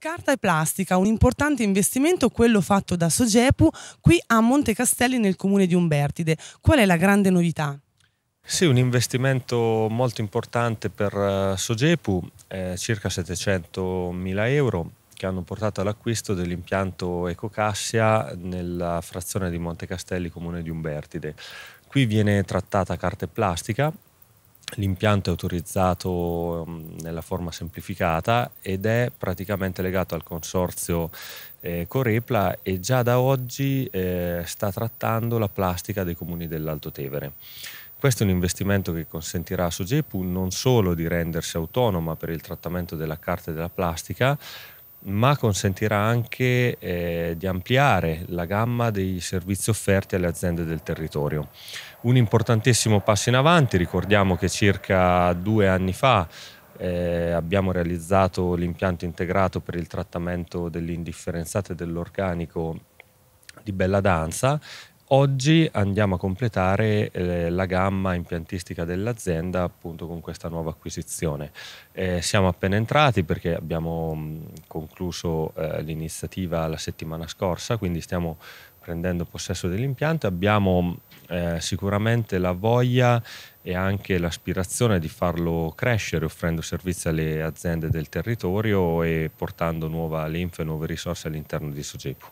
Carta e plastica, un importante investimento quello fatto da Sogepu qui a Monte Castelli nel comune di Umbertide. Qual è la grande novità? Sì, un investimento molto importante per eh, Sogepu, eh, circa mila euro che hanno portato all'acquisto dell'impianto Ecocassia nella frazione di Monte Castelli, comune di Umbertide. Qui viene trattata carta e plastica L'impianto è autorizzato mm, nella forma semplificata ed è praticamente legato al consorzio eh, Corepla e già da oggi eh, sta trattando la plastica dei comuni dell'Alto Tevere. Questo è un investimento che consentirà a Sogepu non solo di rendersi autonoma per il trattamento della carta e della plastica, ma consentirà anche eh, di ampliare la gamma dei servizi offerti alle aziende del territorio. Un importantissimo passo in avanti, ricordiamo che circa due anni fa eh, abbiamo realizzato l'impianto integrato per il trattamento dell'indifferenziato e dell'organico di Bella Danza Oggi andiamo a completare eh, la gamma impiantistica dell'azienda appunto con questa nuova acquisizione. Eh, siamo appena entrati perché abbiamo mm, concluso eh, l'iniziativa la settimana scorsa, quindi stiamo prendendo possesso dell'impianto abbiamo eh, sicuramente la voglia e anche l'aspirazione di farlo crescere offrendo servizi alle aziende del territorio e portando nuova linfa e nuove risorse all'interno di Sogepu.